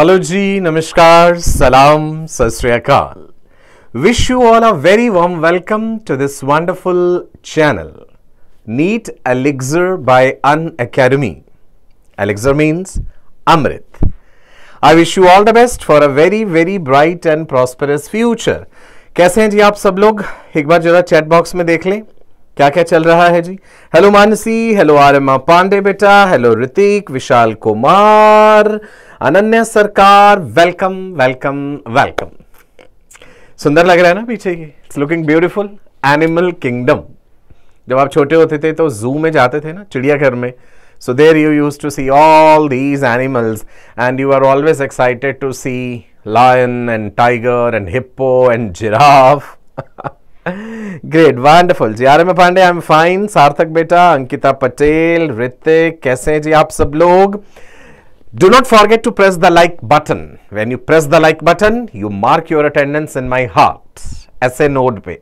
Hello जी नमस्कार सलाम सत wish you all a very warm welcome to this wonderful channel NEET elixir by Unacademy elixir means अमृत I wish you all the best for a very very bright and prosperous future कैसे हैं जी आप सब लोग एक बार जरा chat box में देख लें क्या क्या चल रहा है जी हेलो मानसी हेलो आरमा पांडे बेटा hello Hrithik Vishal Kumar Ananya Sarkar welcome welcome welcome सुंदर लग रहा है ना पीछे ये it's looking beautiful animal kingdom जब आप छोटे होते थे तो जू में जाते थे ना चिड़ियाघर में so there you use to see all these animals and you are always excited to see lion and tiger and hippo and giraffe great wonderful जी R M Pandey I am fine Sarthak बेटा अंकिता पटेल ऋतिक कैसे हैं जी आप सब लोग Do not forget to press the like button. When you press the like button, you mark your attendance in my heart as a node pay,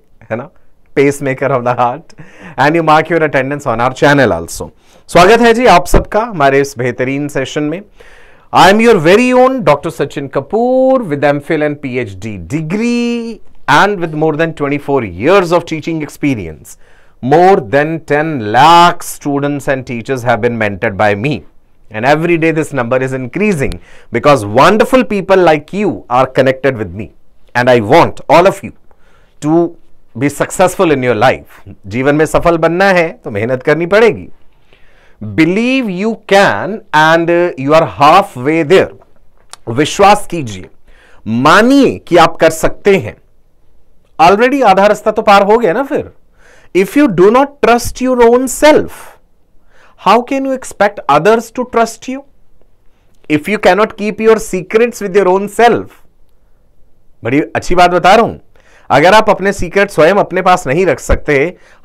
pacemaker of the heart. And you mark your attendance on our channel also. So hai ji, aap sabka, humare is behtareen session mein. I am your very own Dr. Sachin Kapoor with MPhil and PhD degree and with more than 24 years of teaching experience. More than 10 lakh students and teachers have been mentored by me. And every day this number is increasing because wonderful people like you are connected with me. And I want all of you to be successful in your life. Jeevan mein safal banna hai, to mehnat karni padegi. Believe you can and you are halfway there. Vishwas kijiye. Maniye ki aap kar sakte hain. Already aadha rasta to paar ho gaya na If you do not trust your own self, how can you expect others to trust you if you cannot keep your secrets with your own self बड़ी अच्छी बात बता रहा हूं अगर आप अपने secret स्वयं अपने पास नहीं रख सकते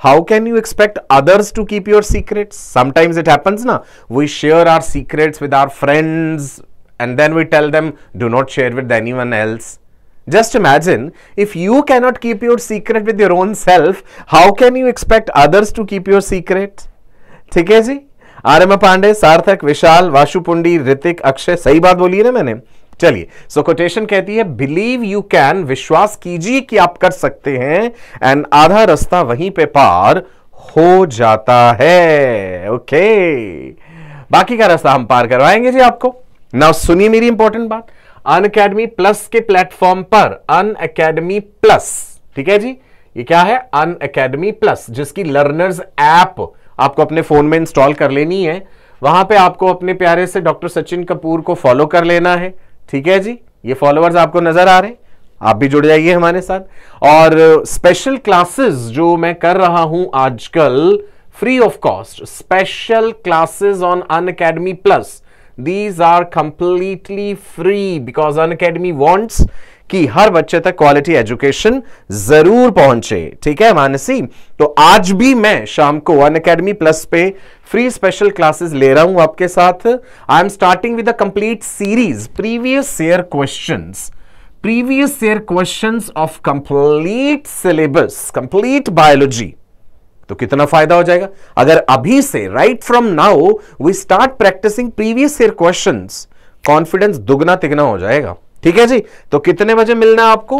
how can you expect others to keep your secret sometimes it happens ना we share our secrets with our friends and then we tell them do not share with anyone else just imagine if you cannot keep your secret with your own self how can you expect others to keep your secret ठीक है जी आर्यमा पांडे सार्थक विशाल वाशुपुंडी ऋतिक अक्षय सही बात बोली है ना मैंने चलिए सो कोटेशन कहती है बिलीव यू कैन विश्वास कीजिए कि आप कर सकते हैं एंड आधा रास्ता वहीं पे पार हो जाता है ओके बाकी का रास्ता हम पार करवाएंगे जी आपको नाउ सुनिए मेरी इंपॉर्टेंट बात अन अकेडमी प्लस के प्लेटफॉर्म पर अन अकेडमी प्लस ठीक है जी ये क्या है अन अकेडमी प्लस जिसकी लर्नर्स ऐप आपको अपने फ़ोन में इंस्टॉल कर लेनी है वहां पे आपको अपने प्यारे से डॉक्टर सचिन कपूर को फॉलो कर लेना है ठीक है जी ये फॉलोअर्स आपको नज़र आ रहे हैं आप भी जुड़ जाइए हमारे साथ और स्पेशल क्लासेस जो मैं कर रहा हूं आजकल free of cost special classes on on academy plus these are completely free because Unacademy wants कि हर बच्चे तक क्वालिटी एजुकेशन जरूर पहुंचे ठीक है मानसी तो आज भी मैं शाम को वन अकेडमी प्लस पे फ्री स्पेशल क्लासेस ले रहा हूं आपके साथ I am starting with a complete series previous year questions previous year questions of complete syllabus complete biology तो कितना फायदा हो जाएगा अगर अभी से right from now we start practising previous year question confidence दुगना तिगना हो जाएगा ठीक है जी तो कितने बजे मिलना है आपको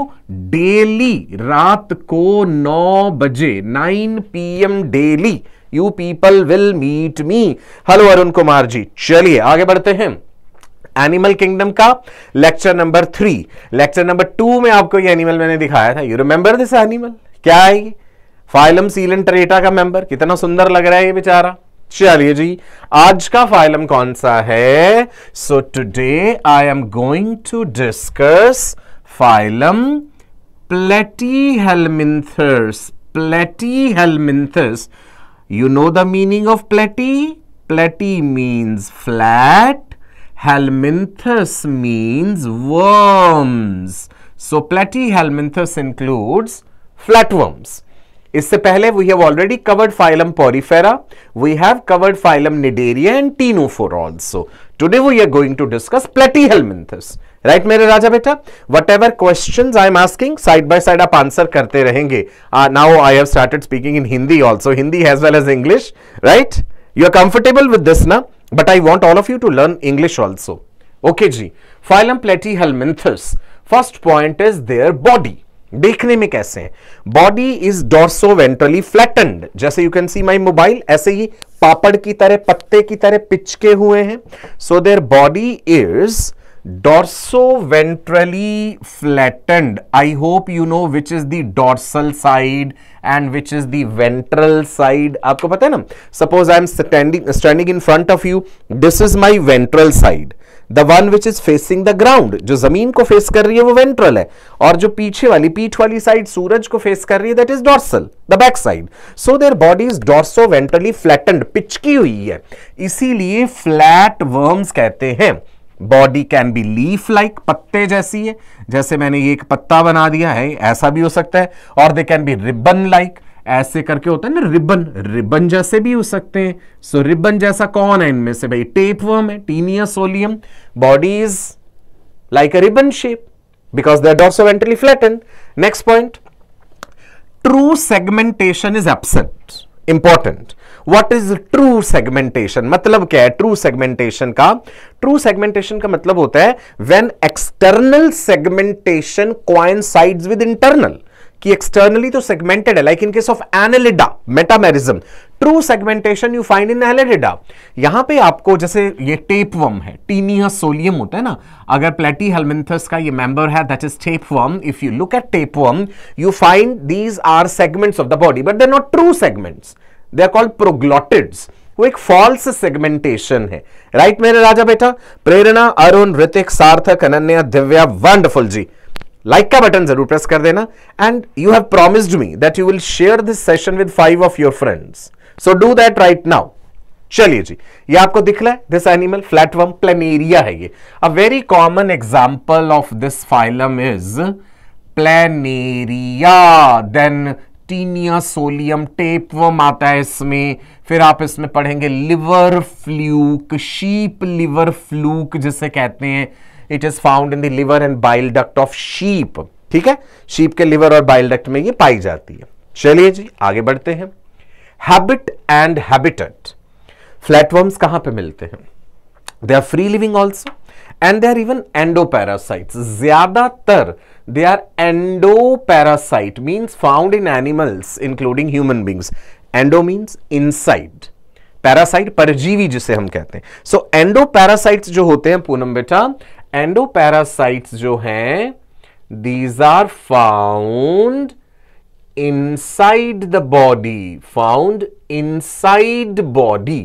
डेली रात को 9 बजे 9 PM daily you people will meet me hello Arun Kumar ji चलिए आगे बढ़ते हैं एनिमल किंगडम का lecture number three lecture number two में आपको ये एनिमल मैंने दिखाया था यू रिमेंबर दिस एनिमल क्या आएगी फाइलम सीलन ट्रेटा का मेंबर कितना सुंदर लग रहा है ये बेचारा चलिए जी आज का फाइलम कौन सा है so today I am going to discuss phylum platy platy helminthes you know the meaning of platy platy means flat helminthus means worms so platyhelminthus includes flatworms इससे पहले we have already covered phylum porifera we have covered phylum cnidaria and for also today we are going to discuss platyhelminthes right मेरे राजा बेटा what ever question I am asking side by side आप answer करते रहेंगे now I have started speaking in Hindi also Hindi as well as English right you are comfortable with this ना but I want all of you to learn English also okay जी phylum helminthes first point is their body देखने में कैसे हैं body is dorso ventrally flattened जैसे you can see my mobile ऐसे ही पापड़ की तरह पत्ते की तरह पिचके हुए हैं so their body is dorso ventrally flattened I hope you know which is the dorsal side and which is the ventral side आपको पता है ना suppose I am standing standing in front of you this is my ventral side the one which is facing the ground जो जमीन को face कर रही है वो वेंट्रल है और जो पीछे वाली पीठ वाली साइड सूरज को फेस कर रही है that is dorsal the back side so their body is dorso ventrally flattened पिचकी हुई है इसीलिए फ्लैट वर्म्स कहते हैं body can be leaf like पत्ते जैसी है जैसे मैंने ये एक पत्ता बना दिया है ऐसा भी हो सकता है और they can be ribbon like ऐसे करके होता है ना रिबन रिबन जैसे भी हो सकते हैं सो so, रिबन जैसा कौन है इनमें से भाई टेप वर्म है taenia solium body is like a ribbon shape because they are are ventrally flatten next point true segmentation is absent important what is true segmentation मतलब क्या है ट्रू सेगमेंटेशन का ट्रू सेगमेंटेशन का मतलब होता है when external segmentation coincides with internal कि externally तो सेगमेंटेड है like in case of annelida metamerism true segmentation you find in annelida यहां पे आपको जैसे ये टेपवर्म है टीनिया सोलियम होता है ना अगर प्लेटी हेलमिंथस का ये मेंबर है that is tapeworm if you look at tapeworm you find these are segments of the body but they not true segments they are called proglottids वो एक फॉल्स सेगमेंटेशन है राइट right, मेरे राजा बेटा Prerna Arun Hrithik Sarthak Ananya Divya wonderful जी like like का button जरूर press कर देना and you have promised me that you will share this session with five of your friends so do that right now चलिए जी ये आपको दिख रहा है दिस एनिमल फ्लैटवर्म प्लेनेरिया है ये a very common example of this phylum is planaria then taenia solium tapeworm आता है इसमें फिर आप इसमें पढ़ेंगे liver fluke sheep liver fluke जिसे कहते हैं it is found in the liver and bile duct of sheep ठीक है शीप के लिवर और बाइल डक्ट में ये पाई जाती है चलिए जी आगे बढ़ते हैं हैबिट एंड हैबिटेट फ्लैटवर्म्स कहां पे मिलते हैं they are free living also and they are even endoparasites ज्यादातर they are endoparasite means found in animals including human beings endo means inside parasite परजीवी जिसे हम कहते हैं सो एंडो एंडोपैरासाइट्स जो होते हैं पूनम बेटा एंडोपैरासाइट्स जो हैं these are found the body found inside body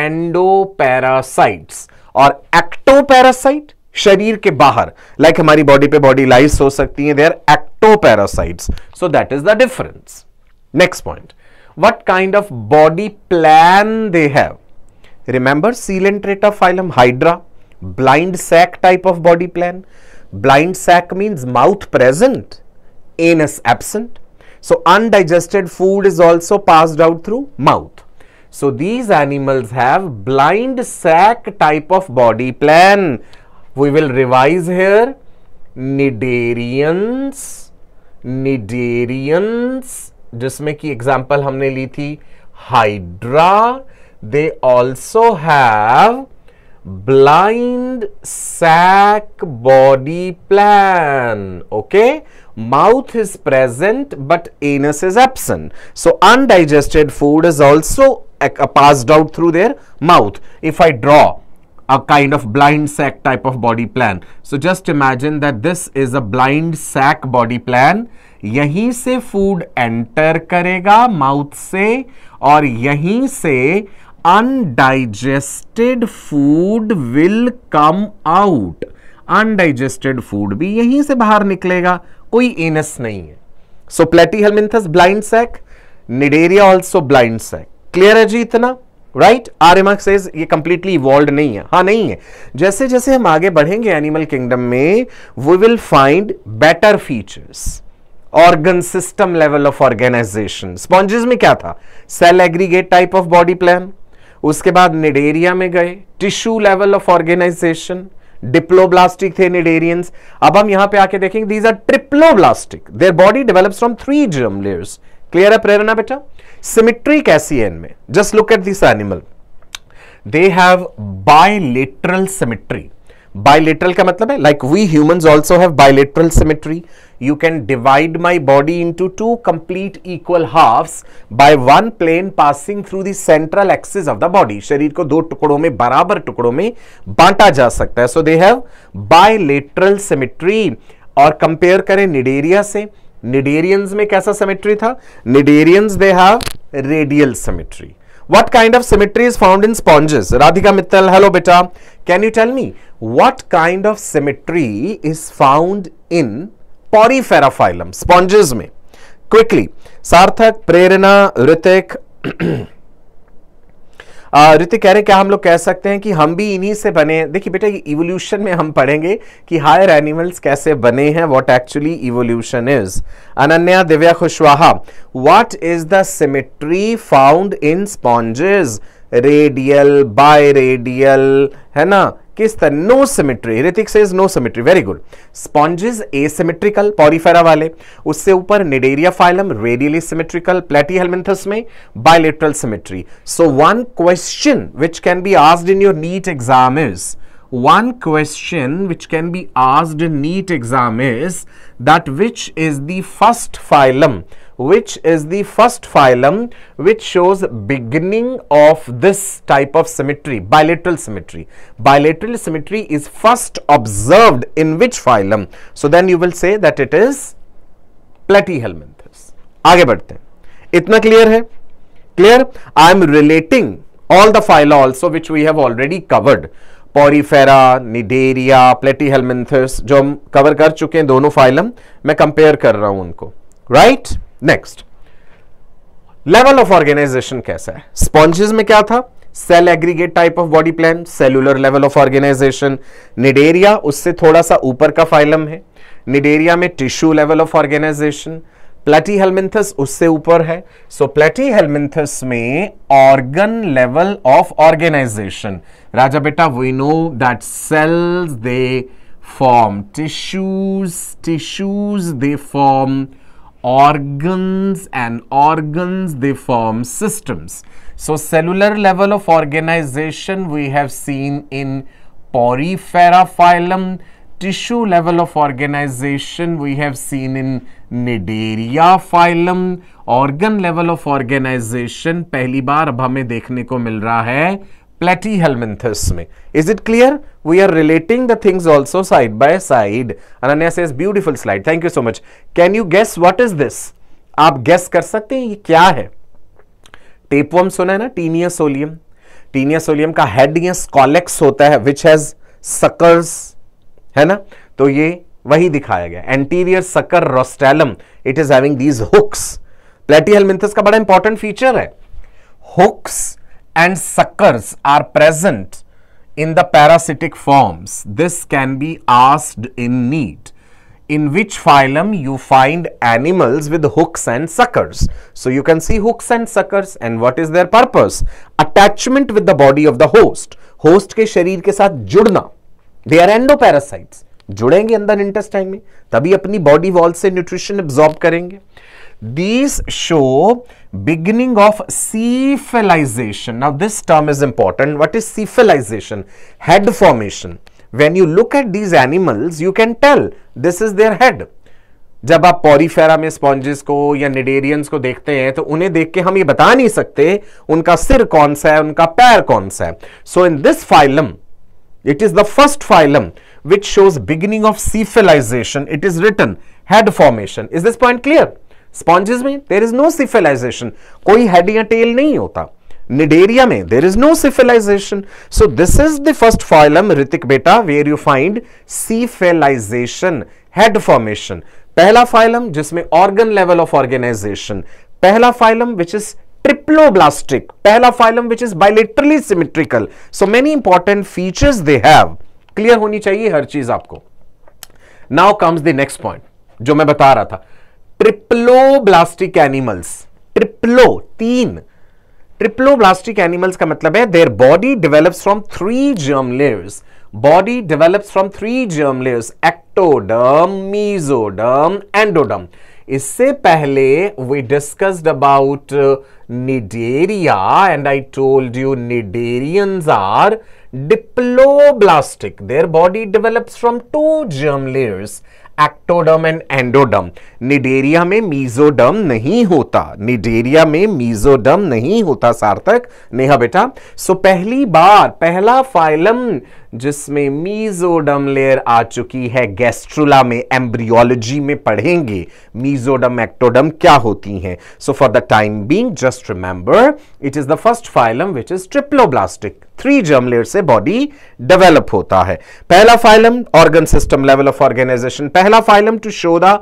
endo parasites और एक्टोपैरासाइट शरीर के बाहर लाइक like हमारी बॉडी पे बॉडी लाइस हो सकती है they are ectoparasite so that is the difference next point what kind of body plan they have remember coelenterate of phylum hydra blind sac type of body plan blind sac means mouth present anus absent so undigested food is also passed out through mouth So these animals have blind sac type of body plan. We will revise here. Nidarians, Nidarians, जिसमें की example हमने ली थी Hydra. They also have blind sac body plan okay mouth is present but anus is absent. So undigested food is also uh, passed out through their mouth. If I draw a kind of blind sac type of body plan. So just imagine that this is a blind sac body plan. यहीं से food enter करेगा mouth से और यहीं से undigested food will come out. Undigested food भी यहीं से बाहर निकलेगा कोई एनस नहीं है so platyhelminthes blind sac cnidaria also blind sac clear है जी इतना राइट आर एम ये कंप्लीटली इवॉल्व नहीं है हाँ नहीं है जैसे जैसे हम आगे बढ़ेंगे एनिमल किंगडम में we will find better features organ system level of organization sponges में क्या था cell aggregate type of body plan उसके बाद निडेरिया में गए tissue level of organization diploblastic थे निडेरियंस अब हम यहां पे आके देखेंगे these are triploblastic their body develops from three germ layers clear है प्रेरणा बेटा सिमिट्री कैसी है इनमें just look at this animal they have bilateral symmetry bilateral का मतलब है like we humans also have bilateral symmetry you can divide my body into two complete equal halves by one plane passing through the central axis of the body शरीर को दो टुकड़ों में बराबर टुकड़ों में बांटा जा सकता है so they have bilateral symmetry और कंपेयर करें निडेरिया से निडेरियंस में कैसा सिमेट्री था cnidarians they have radial symmetry what kind of symmetry is found in sponges radhika mittal hello beta can you tell me what kind of symmetry is found in phylum sponges में quickly सार्थक प्रेरणा ऋतिक ऋतिक कह रहे क्या हम लोग कह सकते हैं कि हम भी इन्हीं से बने देखिए बेटा इवोल्यूशन में हम पढ़ेंगे कि हायर एनिमल्स कैसे बने हैं what actually evolution is Ananya Divya Kushwaha what is the symmetry found in sponges radial by radial है ना किस तरह नो सिमेट्री ऋतिक से no symmetry very good sponges asymmetrical porifera वाले उससे ऊपर cnidaria phylum radially symmetrical platy helminthes में bilateral symmetry so one question which can be asked in your NEET exam is one question which can be asked in NEET exam is that which is the first phylum which is the first phylum which shows beginning of this type of symmetry, bilateral symmetry. Bilateral symmetry is first observed in which phylum? So, then you will say that it is platyhelminthes. आगे बढ़ते हैं इतना clear है Clear? I am relating all the phyla also which we have already covered porifera cnidaria platyhelminthes जो हम cover कर चुके हैं दोनों फाइलम मैं कंपेयर कर रहा हूं उनको right right? Next level of organization कैसा है स्पॉन्जेस में क्या था cell aggregate type of body plan cellular level of organization cnidaria उससे थोड़ा सा ऊपर का फाइलम है निडेरिया में tissue level of organization platy helminthes उससे ऊपर है सो प्लेटी हेलमिंथस में ऑर्गन लेवल ऑफ ऑर्गेनाइजेशन राजा बेटा we know that cells they form tissues tissues they form organs and organs they form systems so cellular level of organization we have seen in porifera phylum tissue level of organization we have seen in nidaria phylum organ level of organization pehli baar ab hame dekhne ko mil raha hai platy में is it clear we are relating the things also side by side Ananya से beautiful slide thank you so much can you guess what is this आप guess कर सकते हैं ये क्या है tapeworm सुना है ना टीनियस सोलियम टीनियस सोलियम का हेड या स्कॉलेक्स होता है विच हैज सकर्स है ना तो ये वही दिखाया गया anterior sucker rostellum it is having these hooks platy helminthes का बड़ा इंपॉर्टेंट फीचर है hooks and suckers are present in the parasitic forms. This can be asked in need. In which phylum you find animals with hooks and suckers? So you can see hooks and suckers and what is their purpose? Attachment with the body of the host. Host ke शरीर ke saath जुड़ना. They are endoparasites. जुड़ेंगे andan intestine mein. Tabhi apni body wall se nutrition absorb karenge. These show beginning of cephalization. Now, this term is important. What is cephalization? Head formation. When you look at these animals, you can tell this is their head. जब आप Porifera में sponges को या cnidarians को देखते हैं तो उन्हें देख के हम ये बता नहीं सकते उनका सिर कौन सा है उनका पैर कौन सा है so in this phylum it is the first phylum which shows beginning of cephalization. It is written head formation. Is this point clear? स्पॉन्जेस में देर इज नो सिफिलाइजेशन कोई हेड या टेल नहीं होता निडेरिया में there is no cephalization so this is the first phylum Hrithik बेटा where you find cephalization head formation पहला phylum जिसमें ऑर्गन लेवल ऑफ ऑर्गेनाइजेशन पहला फाइलम विच इज ट्रिप्लोब्लास्टिक पहला phylum which is bilaterally symmetrical so many important features they have clear होनी चाहिए हर चीज आपको now comes the next point जो मैं बता रहा था ट्रिप्लोब्लास्टिक एनिमल्स ट्रिप्लो तीन ट्रिप्लोब्लास्टिक एनिमल्स का मतलब है their body develops from three germ layers body develops from three germ layers ectoderm mesoderm endoderm इससे पहले we discussed about cnidaria and I told you cnidarians are diploblastic their body develops from two germ layers ectoderm and endoderm cnidaria में mesoderm नहीं होता cnidaria में mesoderm नहीं होता सार्थक नेहा बेटा सो so, पहली बार पहला फाइलम जिसमें मीजोडम लेयर आ चुकी है गैस्ट्रुला में एम्ब्रियोलॉजी में पढ़ेंगे मीजोडम एक्टोडम क्या होती हैं so for the time being just remember it is the first phylum which is triploblastic three germ layer से बॉडी डेवलप होता है पहला phylum organ system level of organisation पहला phylum to show the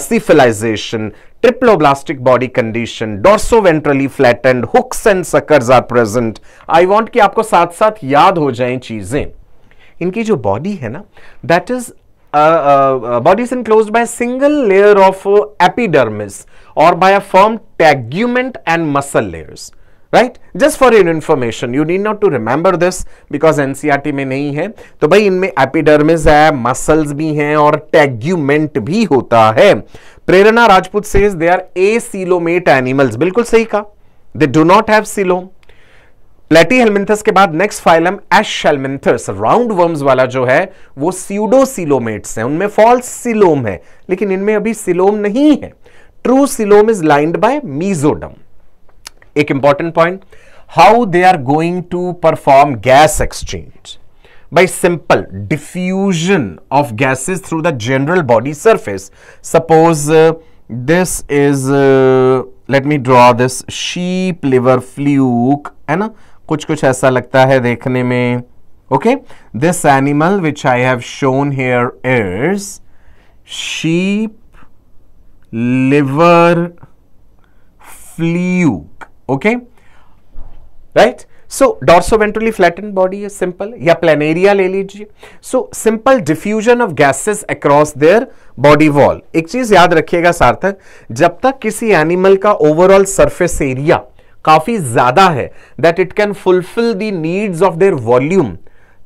cephalisation triploblastic body condition dorsoventrally and hooks and suckers are present I want कि आपको साथ साथ याद हो जाए चीजें इनकी जो बॉडी है ना that is body is enclose by single layer of epidermis और by a firm tegument and muscle layers right just for your information you need not to remember this because NCERT में नहीं है तो भाई इनमें epidermis है muscles भी हैं और टैग्यूमेंट भी होता है Prerna Rajput says they are acoelomate animals बिल्कुल सही कहा they do not have coelom Platyhelminthes के बाद next phylum Aschelminthes round worms वाला जो है वो सीडो सीडोसिलोमेट्स है उनमें फॉल्स सिलोम है लेकिन इनमें अभी सिलोम नहीं है true coelom is lined by mesoderm एक important point how they are going to perform gas exchange by simple diffusion of gases through the general body surface suppose this is let me draw this sheep liver fluke है ना कुछ कुछ ऐसा लगता है देखने में okay this animal which I have shown here is sheep liver fluke okay right so dorsoventrally flattened body is simple या प्लेनेरिया ले लीजिए so simple diffusion of gases across their body wall एक चीज याद रखिएगा सार्थक जब तक किसी एनिमल का ओवरऑल सरफेस एरिया काफी ज्यादा है that it can fulfil the needs of their volume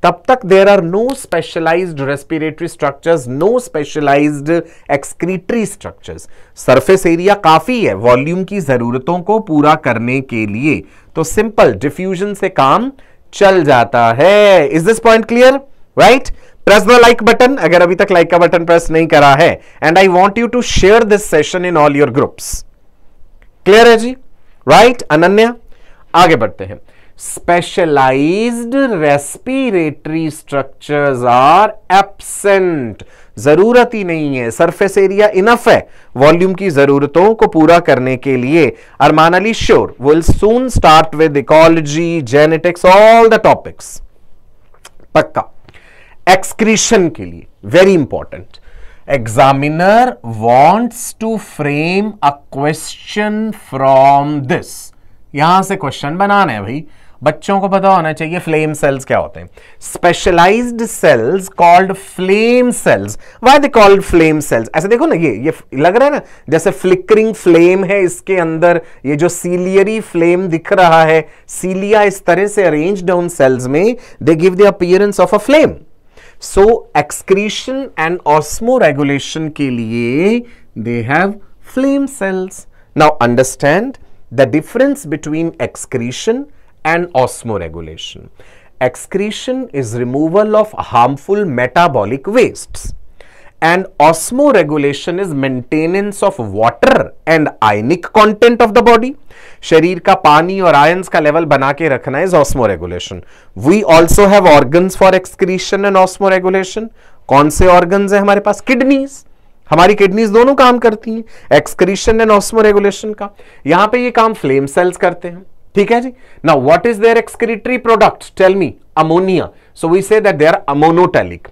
तब तक there are no specialised respiratory structures no specialised excretory structures surface area काफी है वॉल्यूम की जरूरतों को पूरा करने के लिए तो सिंपल डिफ्यूजन से काम चल जाता है is this point clear right press the like button अगर अभी तक लाइक का बटन प्रेस नहीं करा है and I want you to share this session in all your groups clear है जी राइट right? अनन्या आगे बढ़ते हैं specialised respiratory structures are absent जरूरत ही नहीं है सरफेस एरिया इनफ है वॉल्यूम की जरूरतों को पूरा करने के लिए Arman Ali sure will soon start with ecology genetics all the topics पक्का एक्सक्रीशन के लिए very important examiner wants to frame a question from this यहां से क्वेश्चन बनाना है भाई बच्चों को पता होना चाहिए फ्लेम सेल्स क्या होते हैं specialised cells called flame cells why they called flame cells ऐसे देखो ना ये ये लग रहा है ना जैसे फ्लिकरिंग फ्लेम है इसके अंदर ये जो सीलियरी फ्लेम दिख रहा है सीलिया इस तरह से अरेंज डाउन सेल्स में they give the appearance of a flame so excretion and osmoregulation के लिए they have flame cells now understand the difference between excretion and osmoregulation. Excretion is removal of harmful metabolic wastes and osmoregulation is maintenance of water and ionic content of the body शरीर का पानी और आय का level बना के रखना is osmoregulation we also have organs for excretion and osmoregulation कौन से ऑर्गन्स है हमारे पास किडनीज हमारी किडनीज दोनों काम करती हैं एक्सक्रीशन एंड ऑस्मोरेगुलेशन का यहां पे ये काम फ्लेम सेल्स करते हैं ठीक है जी now what is their excretory product tell me ammonia so we say that they are ammonotelic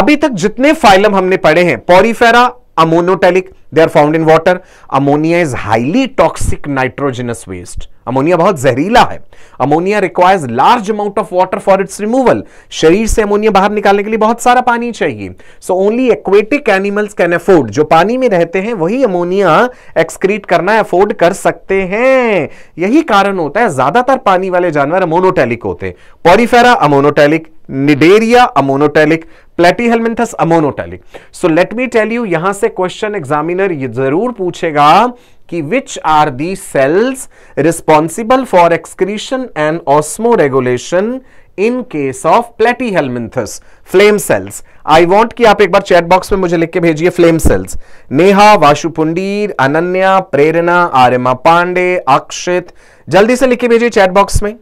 अभी तक जितने फाइलम हमने पढ़े हैं Porifera ammonotelic they are found in water ammonia is highly toxic nitrogenous waste ammonia बहुत जहरीला है ammonia requires large amount of water for its removal शरीर से अमोनिया बाहर निकालने के लिए बहुत सारा पानी चाहिए so only aquatic animals can afford जो पानी में रहते हैं वही अमोनिया एक्सक्रीट करना अफोर्ड कर सकते हैं यही कारण होता है ज्यादातर पानी वाले जानवर अमोनोटेलिक होते हैं Porifera ammonotelic Cnidaria ammonotelic Platyhelminthes ammonotelic so let me tell you यहां से क्वेश्चन एग्जामिनर एग्जामिनर ये जरूर पूछेगा कि which are the cells responsible for excretion and osmoregulation in case of Platyhelminthes flame cells I want कि आप एक बार chat box में मुझे लिख के भेजिए फ्लेम सेल्स नेहा वाशुपुंडीर अनन्या प्रेरणा आर्यमा पांडे अक्षित जल्दी से लिख के भेजिए चैट बॉक्स में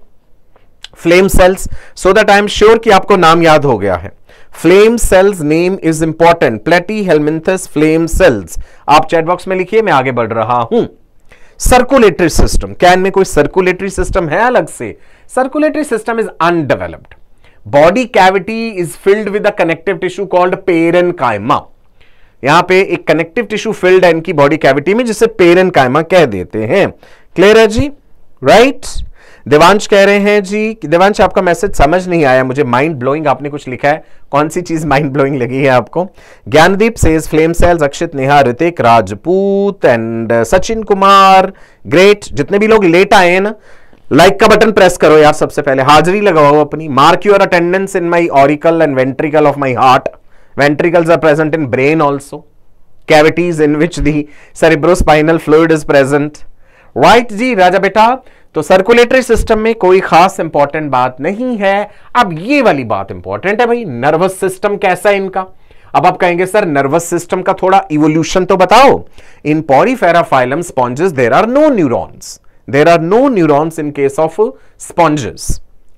flame cells so that I am sure कि आपको नाम याद हो गया है flame cells name is important Platyhelminthes flame cells आप चैटबॉक्स में लिखिए मैं आगे बढ़ रहा हूं सर्कुलेटरी सिस्टम क्या इनमें कोई सर्कुलेटरी सिस्टम है अलग से circulatory system is undeveloped body cavity is filled with a connective tissue called parenchyma यहां पे एक कनेक्टिव टिश्यू फिल्ड है इनकी बॉडी कैविटी में जिसे पेरन कायमा कह देते हैं क्लियर है जी राइट right? देवांश कह रहे हैं जी देवांश आपका मैसेज समझ नहीं आया मुझे माइंड ब्लोइंग आपने कुछ लिखा है कौन सी चीज माइंड ब्लोइंग लगी है आपको Gyandeep says flame cells Akshit Neha Ritik Rajput and uh, Sachin Kumar great जितने भी लोग लेट आए हैं ना लाइक like का बटन प्रेस करो यार सबसे पहले हाजिरी लगाओ अपनी mark your attendance in my auricle and ventricle of my heart ventricles are present in brain also cavities in which the cerebrospinal fluid is present right जी राजा बेटा तो सर्कुलेटरी सिस्टम में कोई खास इंपॉर्टेंट बात नहीं है अब ये वाली बात इंपॉर्टेंट है भाई नर्वस सिस्टम कैसा है इनका अब आप कहेंगे सर नर्वस सिस्टम का थोड़ा इवोल्यूशन तो बताओ in Porifera phylum sponges there are no neurons there are no neurons in case of sponges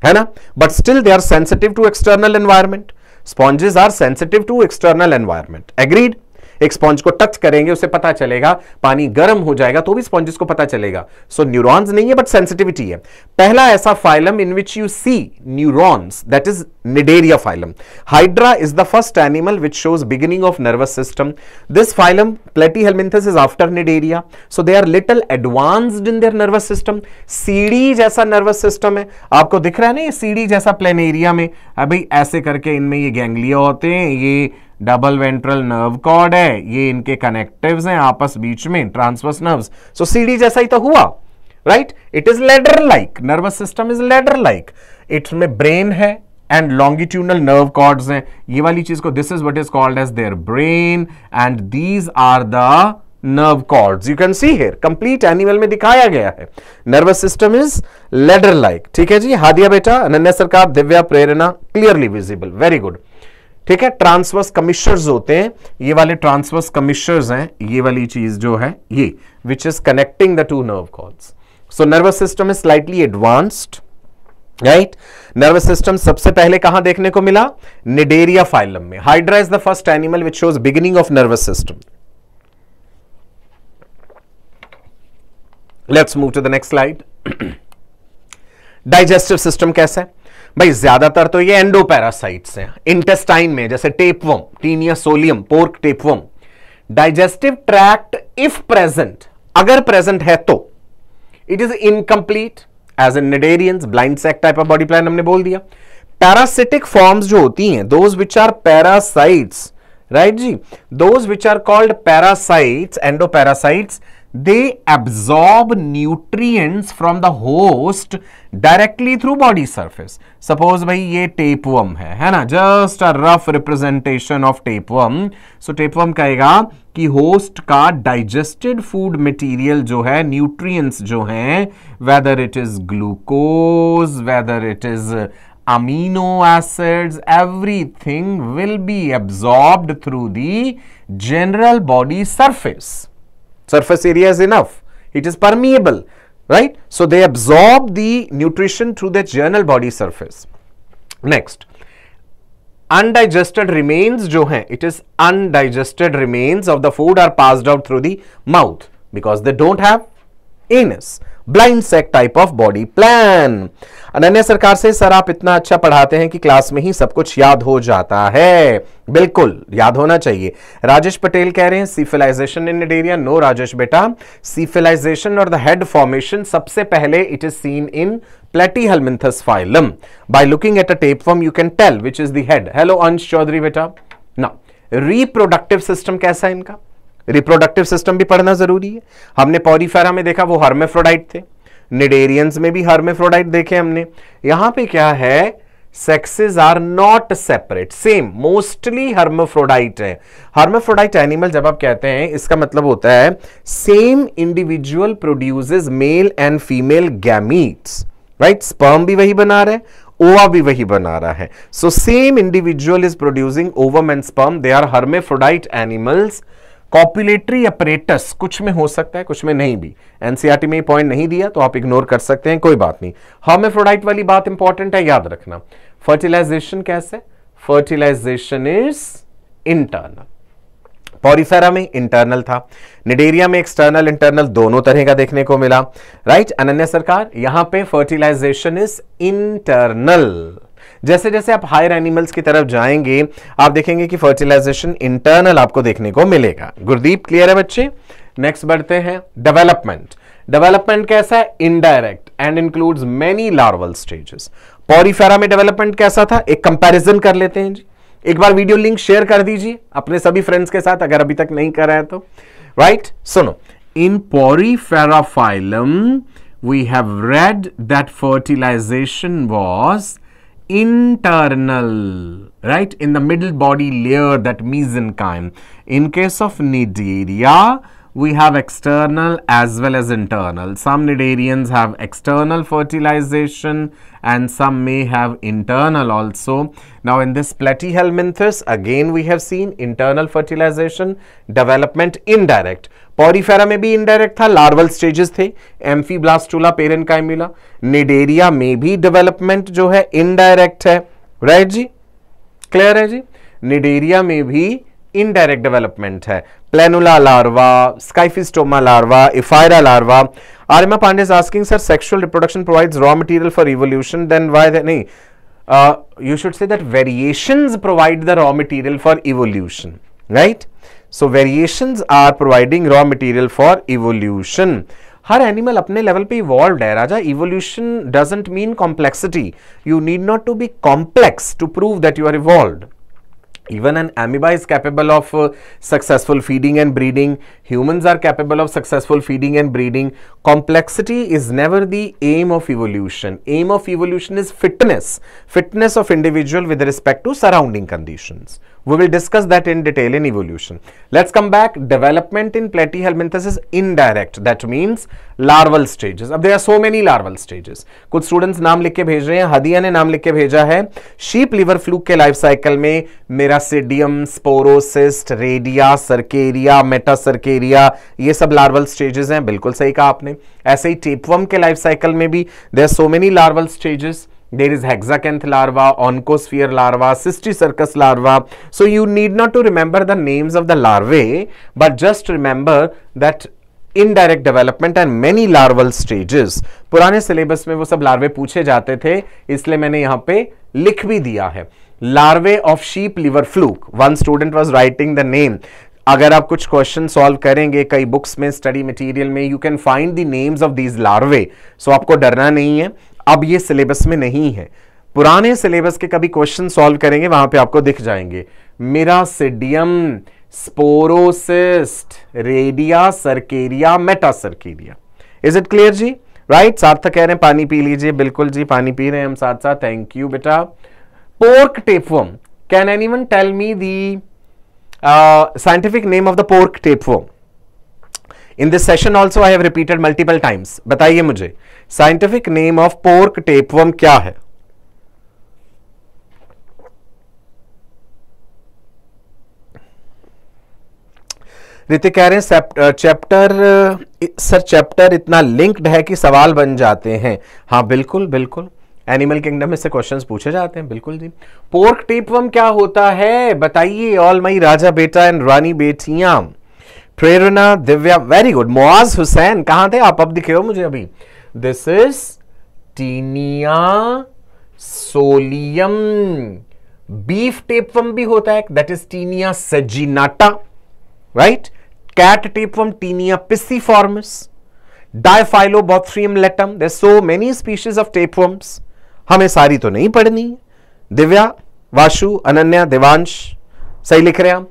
है ना but still they are sensitive to external environment sponges are sensitive to external environment agreed एक sponge को touch करेंगे उसे पता चलेगा पानी गर्म हो जाएगा तो भी स्पॉन्जेस को पता चलेगा सो so, न्यूरॉन्स नहीं है बट सेंसिटिविटी है पहला ऐसा phylum in which you see neurons that is Cnidaria phylum Hydra is the first animal which shows beginning of nervous system this phylum Platyhelminthes is after Cnidaria so they are little advanced in their nervous system सीढ़ी जैसा nervous system है आपको दिख रहा है ना ये सीढ़ी जैसा प्लेन एरिया में भाई ऐसे करके इनमें ये गैंग्लिया होते हैं ये डबल वेंट्रल नर्व कॉर्ड है ये इनके कनेक्टिव्स हैं आपस बीच में ट्रांसवर्स नर्व्स सो सीढ़ी जैसा ही तो हुआ right it is ladder like nervous system is ladder like its में ब्रेन है एंड लॉन्गिट्यूनल नर्व कॉर्ड्स हैं ये वाली चीज को this is what is called as their brain and these are the nerve cords you can see here complete animal में दिखाया गया है nervous system is ladder like ठीक है जी हादिया बेटा Ananya Sarkar Divya Prerna clearly visible very good ठीक है ट्रांसवर्स कमिश्नर्स होते हैं ये वाले ट्रांसवर्स कमिश्नर्स हैं ये वाली चीज जो है ये which is connecting the two nerve cords so nervous system is slightly advanced right nervous system सबसे पहले कहां देखने को मिला निडेरिया फाइलम में Hydra is the first animal which shows beginning of nervous system let's move to the next slide digestive system कैसा है भाई ज्यादातर तो ये एंडोपैरासाइट्स हैं इंटेस्टाइन में जैसे tapeworm Taenia solium pork tapeworm digestive tract if present अगर प्रेजेंट है तो it is incomplete as in cnidarians blind sac type of body plan हमने बोल दिया पैरासिटिक फॉर्म्स जो होती हैं those which are parasites right जी those which are called parasites endoparasites they absorb nutrients from the host directly through body surface suppose bhai ye tapeworm hai hai na just a rough representation of tapeworm so tapeworm kahega कि host का digested food material जो है nutrients जो हैं whether it is glucose whether it is amino acids everything will be absorbed through the general body surface Surface area is enough. It is permeable, right? So, they absorb the nutrition through their general body surface. Next, undigested remains jo hai, it is undigested remains of the food are passed out through the mouth because they don't have anus. Blind sac type of body plan Ananya Sarkar से sir आप इतना अच्छा पढ़ाते हैं कि class में ही सब कुछ याद हो जाता है बिल्कुल याद होना चाहिए राजेश पटेल कह रहे हैं सीफिलाइजेशन इन एडेरिया नो राजेश बेटा सीफिलाइजेशन और द हेड फॉर्मेशन सबसे पहले it is seen in platyhelminthes phylum looking at a tape form you can tell which is the head hello Ansh Chaudhary बेटा ना रिप्रोडक्टिव सिस्टम कैसा है इनका रिप्रोडक्टिव सिस्टम भी पढ़ना जरूरी है हमने पॉरीफेरा में देखा वो हर्मेफ्रोडाइट थे निडेरियंस में भी हर्मेफ्रोडाइट देखे हमने यहां पे क्या है sexes are not separate same mostly hermaphrodite है हर्मोफ्रोडाइट एनिमल जब आप कहते हैं इसका मतलब होता है same individual produces male and female gametes right sperm भी वही बना रहे ओवा भी वही बना रहा है so same individual is producing ovum and sperm they are hermaphrodite animals copulatory apparatus कुछ में हो सकता है कुछ में नहीं भी एनसीआर e में पॉइंट नहीं दिया तो आप इग्नोर कर सकते हैं कोई बात नहीं हॉमेफ्रोडाइट वाली बात इंपॉर्टेंट है याद रखना फर्टिलाइजेशन कैसे फर्टिलाइजेशन इज इंटरनल पॉरिफेरा में इंटरनल था निडेरिया में एक्सटर्नल इंटरनल दोनों तरह का देखने को मिला राइट right? अनन्या सरकार यहां पे फर्टिलाइजेशन इज इंटरनल जैसे जैसे आप हायर एनिमल्स की तरफ जाएंगे आप देखेंगे कि फर्टिलाइजेशन इंटरनल आपको देखने को मिलेगा गुरदीप क्लियर है बच्चे नेक्स्ट बढ़ते हैं डेवलपमेंट डेवलपमेंट कैसा है indirect and includes many larval stages Porifera में डेवलपमेंट कैसा था एक कंपेरिजन कर लेते हैं जी एक बार वीडियो लिंक शेयर कर दीजिए अपने सभी फ्रेंड्स के साथ अगर अभी तक नहीं कर रहे हैं तो राइट right? सुनो in Porifera phylum we have read that fertilisation was internal, right, in the middle body layer, that mesenchyme. In case of Cnidaria, we have external as well as internal. Some cnidarians have external fertilization and some may have internal also. Now, in this Platyhelminthus, again we have seen internal fertilization, development indirect. Porifera may be indirect, tha, larval stages, the, amphiblastula, parenchymula. Nidaria may be development, jo hai, indirect, hai. right? Ji? Clear? Hai, ji? Nidaria may be indirect development. Hai. Planula larva scyphistoma larva ephyra larva Arma Pandey is asking sir sexual reproduction provides raw material for evolution then why नहीं you should say that variations provide the raw material for evolution right so variations are providing raw material for evolution हर animal अपने लेवल पे evolve है राजा evolution doesn't mean complexity you need not to be complex to prove that you are evolve even an amoeba is capable of uh, successful feeding and breeding humans are capable of successful feeding and breeding complexity is never the aim of evolution aim of evolution is fitness fitness of individual with respect to surrounding conditions We will discuss that in detail in evolution. Let's come back. Development in platyhelminthes is indirect. That means larval stages. ab there are so many larval stages. kuch students naam likh ke bhej rahe hain hadiya ne naam likh ke bheja hai sheep liver fluke ke life cycle mein में sporocyst radia cercaria metacercaria ye sab larval stages hain bilkul sahi kaha aapne aise hi tapeworm ke life cycle mein bhi there are so many larval stages there is hexacanth larva oncosphere larva cysticircus larva so you need not to remember the names of the larvae but just remember that indirect development and many larval stages पुराने syllabus में वो सब लार्वे पूछे जाते थे इसलिए मैंने यहां पे लिख भी दिया है larvae of sheep liver fluke one student was writing the name अगर आप कुछ क्वेश्चन सॉल्व करेंगे कई बुक्स में स्टडी मटेरियल में you can find the names of these larvae so आपको डरना नहीं है अब ये सिलेबस में नहीं है पुराने सिलेबस के कभी क्वेश्चन सॉल्व करेंगे वहां पे आपको दिख जाएंगे miracidium sporocyst redia cercaria metacercaria is it clear जी राइट right? सार्थक कह रहे हैं पानी पी लीजिए बिल्कुल जी पानी पी रहे हैं हम साथ साथ थैंक यू बेटा pork tapeworm can anyone tell me the scientific name of the pork tapeworm in this session also I have repeated multiple times बताइए मुझे scientific name of pork tapeworm क्या है ऋतिक कह रहे हैं चैप्टर सर चैप्टर इतना linked है कि सवाल बन जाते हैं हाँ बिल्कुल बिल्कुल एनिमल किंगडम में से क्वेश्चंस पूछे जाते हैं बिल्कुल जी पोर्क टेपवम क्या होता है बताइए ऑल माई राजा बेटा एंड रानी बेटियां प्रेरणा दिव्या वेरी गुड मोआज हुसैन कहां थे आप अब दिखे हो मुझे अभी this is Taenia solium beef tapeworm भी होता है that is Taenia saginata right cat tapeworm Taenia Diphyllobothrium latum there so many species of tapeworms हमें सारी तो नहीं पढ़नी दिव्या वाशु अनन्या देवांश सही लिख रहे हैं हम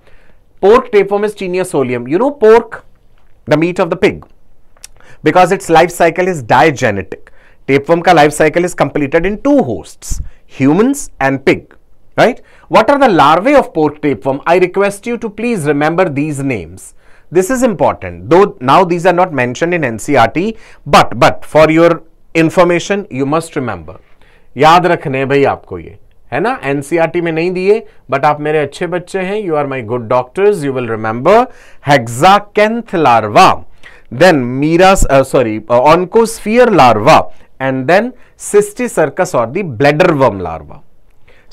Pork tapeworm is Tinea solium. You know pork, the meat of the pig, because its life cycle is diagenetic. Tapeworm ka life cycle is completed in two hosts, humans and pig. Right? What are the larvae of pork tapeworm? I request you to please remember these names. This is important, though now these are not mentioned in NCRT, but but for your information, you must remember. Yaad rakhne bhai aapko ye. है ना NCERT e में नहीं दिए but आप मेरे अच्छे बच्चे हैं you are my good doctors you will remember hexacanth larva then Meera sorry oncosphere larva and then cysticercus और the larva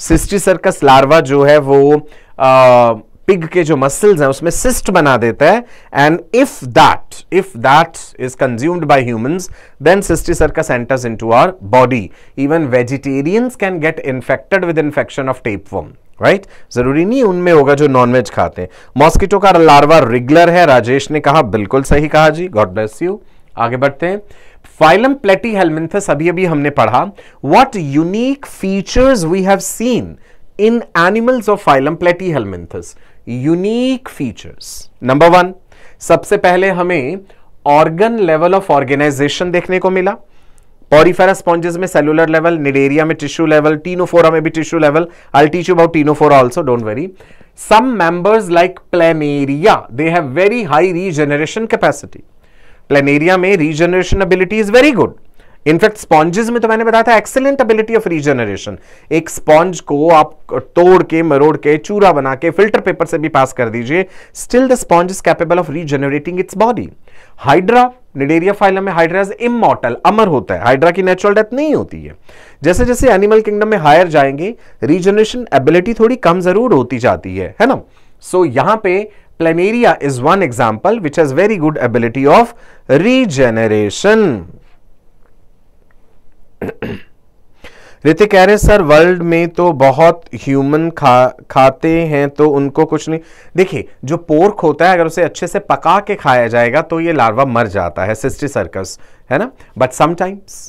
cysticercus larva जो है वो uh, पिग के जो मसल्स हैं उसमें सिस्ट बना देता है and if that if that is consumed by humans then cysticercus enters into our body even vegetarians can get infected with infection of tapeworm right जरूरी नहीं उनमें होगा जो नॉनवेज खाते हैं मॉस्किटो का लार्वा रेगुलर है राजेश ने कहा बिल्कुल सही कहा जी गॉड ब्लेस यू आगे बढ़ते हैं फाइलम प्लेटी हेलमिंथस अभी अभी हमने पढ़ा what unique features we have seen in animals of phylum Platyhelminthes unique features number one सबसे पहले हमें ऑर्गन लेवल ऑफ ऑर्गेनाइजेशन देखने को मिला पॉरीफेरा स्पॉन्जेस में सेलुलर लेवल निडेरिया में टिश्यू लेवल टीनोफोरा में भी tissue level I teach about Ctenophora also don't worry some members like Planaria they have very high regeneration capacity Planaria में regeneration ability is very good in fact sponges में तो मैंने बताया था excellent ability of regeneration एक sponge को आप तोड़ के मरोड़ के चूरा बना के फिल्टर पेपर से भी पास कर दीजिए still the sponge is capable of regenerating its body Hydra Cnidaria phylum में हाइड्रा इज इमोटल अमर होता है हाइड्रा की नेचुरल डेथ नहीं होती है जैसे जैसे एनिमल किंगडम में हायर जाएंगे रीजनरेशन एबिलिटी थोड़ी कम जरूर होती जाती है है ना सो so, यहां पे Planaria is one example which has very good ability of regeneration Riti कह रहे सर वर्ल्ड में तो बहुत ह्यूमन खा खाते हैं तो उनको कुछ नहीं देखिए जो पोर्क होता है अगर उसे अच्छे से पका के खाया जाएगा तो ये लार्वा मर जाता है सिस्टी सर्कस है ना but sometimes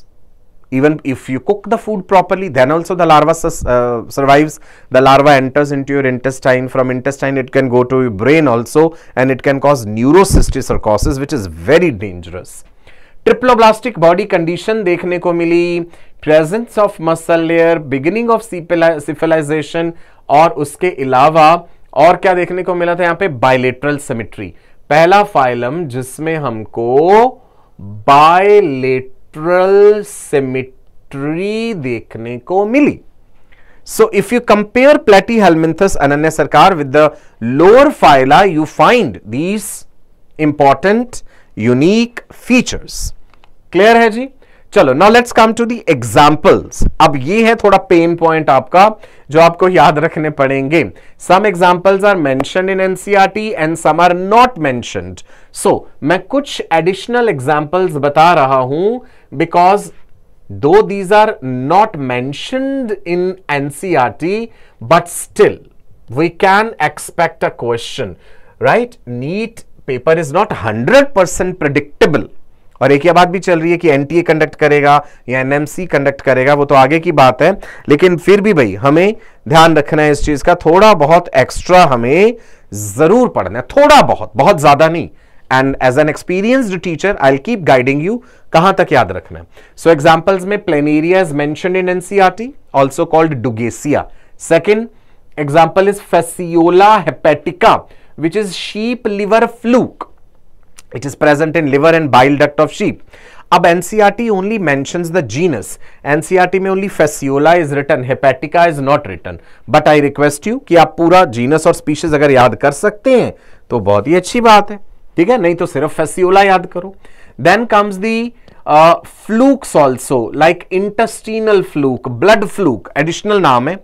even if you cook the food properly then also the larva survives the larva enters in to intestine from intestine it can go to your brain also and it can cause neurocysticercosis और which is very dangerous triploblastic body condition देखने को मिली presence of muscle layer beginning of cephalization और उसके अलावा और क्या देखने को मिला था यहां पे बायलेटरल सिमेट्री पहला फाइलम जिसमें हमको बायलेटरल सिमेट्री देखने को मिली so if you compare helminthes ananya sarkar with the lower phyla you find these important unique features clear है जी चलो now let's come to the examples अब ये है थोड़ा पेन पॉइंट आपका जो आपको याद रखने पड़ेंगे some examples are mention in NCERT and some are not mentioned so मैं कुछ एडिशनल एग्जांपल्स बता रहा हूं because though these are not mentioned in NCERT but still we can expect a question right NEET paper is not hundred percent predictable और एक ही बात भी चल रही है कि एनटीए कंडक्ट करेगा या एनएमसी कंडक्ट करेगा वो तो आगे की बात है लेकिन फिर भी भाई हमें ध्यान रखना है इस चीज का थोड़ा बहुत एक्स्ट्रा हमें जरूर पढ़ना है थोड़ा बहुत बहुत ज्यादा नहीं and as an experienced teacher I keep guiding you कहां तक याद रखना है सो so, एग्जाम्पल्स में Planaria is mention in NCERT also called Dugesia second example is Fasciola hepatica which is sheep liver fluke which is present in liver and bile duct of sheep. Ab NCRT only mentions the genus. NCRT में only fasciola is written, hepatica is not written. But I request you कि आप पूरा genus और species अगर याद कर सकते हैं तो बहुत ही अच्छी बात है ठीक है नहीं तो सिर्फ fasciola याद करो Then comes the uh, flukes also like intestinal fluke blood fluke additional नाम है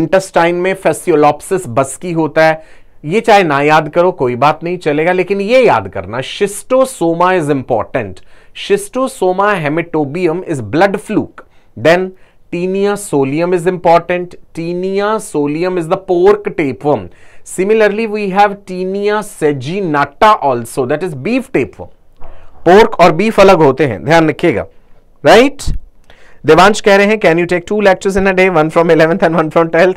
intestine में fasciolopsis busky होता है ये चाहे ना याद करो कोई बात नहीं चलेगा लेकिन ये याद करना Schistosoma is important Schistosoma haematobium is blood fluke then Taenia solium is important Taenia solium is the pork tapeworm similarly we have Taenia saginata also that is beef tapeworm pork और बीफ अलग होते हैं ध्यान रखिएगा right Devansh कह रहे हैं can you take two lectures in a day one from eleventh and one from twelfth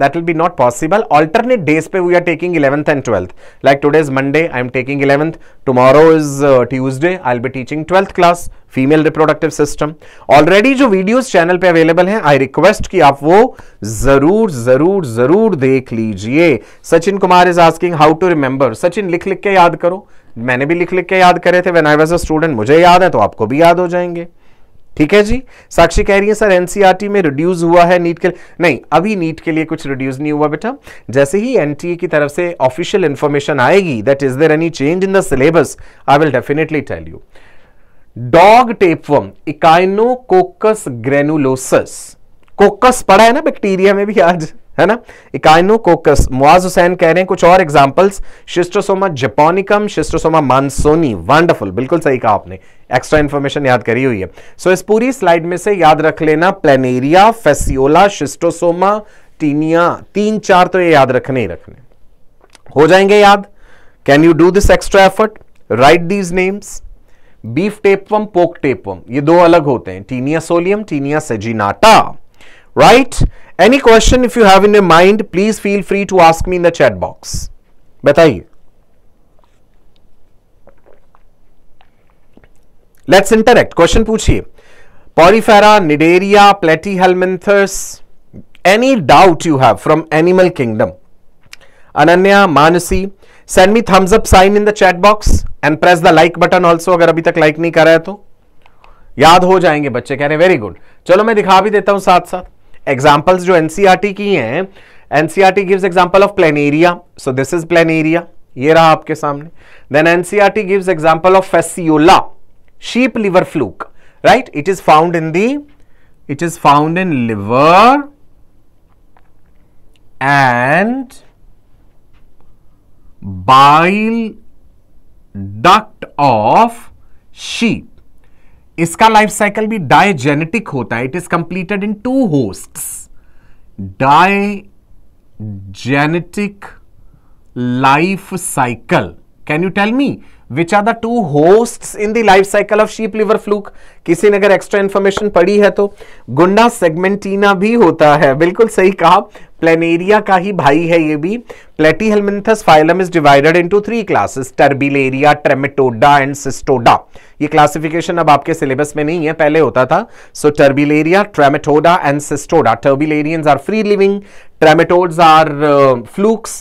that will be not possible alternate days पे we are taking eleventh and twelfth like today is Monday I am taking eleventh tomorrow is Tuesday I will be teaching twelfth class female reproductive system already जो videos channel पे available हैं I request कि आप वो जरूर जरूर जरूर देख लीजिए Sachin Kumar is asking how to remember Sachin लिख लिख के याद करो मैंने भी लिख लिख के याद करे थे when I was a student मुझे याद है तो आपको भी याद हो जाएंगे ठीक है जी साक्षी कह रही है सर एनसीईआरटी e में रिड्यूस हुआ है नीट के लिए नहीं अभी नीट के लिए कुछ रिड्यूस नहीं हुआ बेटा जैसे ही एनटीए e की तरफ से ऑफिशियल इंफॉर्मेशन आएगी that is there any change in the syllabus I will definitely tell you dog tapeworm Echinococcus granulosus coccus पढ़ा है ना बैक्टीरिया में भी आज है ना इकाइनो कोकस मुआज हुसैन कह रहे हैं कुछ और examples Schistosoma japonicum Schistosoma mansoni wonderful बिल्कुल सही कहा आपने एक्स्ट्रा इन्फॉर्मेशन याद करी हुई है सो so, इस पूरी स्लाइड में से याद रख लेना प्लेनेरिया फेसियोला शिस्ट्रोसोमा टीनिया तीन चार तो ये याद रखने ही रखने हो जाएंगे याद can you do this extra effort right these names beef tapeworm pork tapeworm ये दो अलग होते हैं Taenia solium Taenia saginata right any question if you have in mind please feel free to to ask me in the chat बताइए let's interact question पूछिए Porifera Cnidaria Platyhelminthes any doubt you have from animal kingdom Ananya Mansi send me thumbs up sign in the chat box and press the like button also अगर अभी तक like नहीं करा है तो याद हो जाएंगे बच्चे कह रहे वेरी गुड चलो मैं दिखा भी देता हूं साथ साथ एग्जाम्पल्स जो एनसीआरटी e की हैं NCERT gives example of Planaria so this is Planaria ये रहा आपके सामने then NCERT gives example of Fasciola sheep liver fluke right it is found in the it is found in liver and bile duct of sheep इसका life cycle भी digenetic होता है it is completed in two host digenetic life cycle can you tell me which are the two host in the life cycle of sheep liver fluke किसी ने अगर extra information पड़ी है तो गुंडा सेगमेंटीना भी होता है बिल्कुल सही कहा प्लेनेरिया का ही भाई है ये भी Platyhelminthes phylum is divided into three classes Turbellaria Trematoda and Cestoda ये क्लासिफिकेशन अब आपके सिलेबस में नहीं है पहले होता था so Turbellaria Trematoda and Cestoda turbellarians are free living trematodes are flukes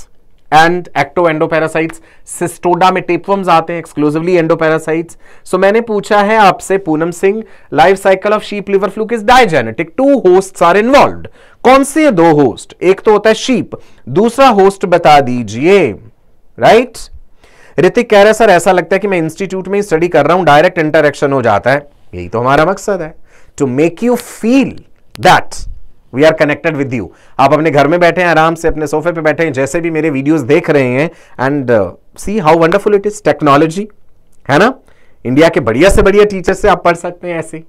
and ecto endoparasites Cestoda में टेपवर्म्स आते हैं एक्सक्लूसिवली एंडोपैरासाइट्स सो मैंने पूछा है आपसे Poonam Singh life cycle of sheep liver fluke किस digenetic two host are involve कौन से दो होस्ट एक तो होता है शीप दूसरा होस्ट बता दीजिए राइट ऋतिक कह रहे सर ऐसा लगता है कि मैं इंस्टीट्यूट में स्टडी कर रहा हूं डायरेक्ट इंटरेक्शन हो जाता है यही तो हमारा मकसद है to make you feel that we are connected with you आप अपने घर में बैठे हैं आराम से अपने सोफे पे बैठे हैं जैसे भी मेरे वीडियोस देख रहे हैं and see how wonderful it is technology है ना इंडिया के बढ़िया से बढ़िया टीचर से आप पढ़ सकते हैं ऐसे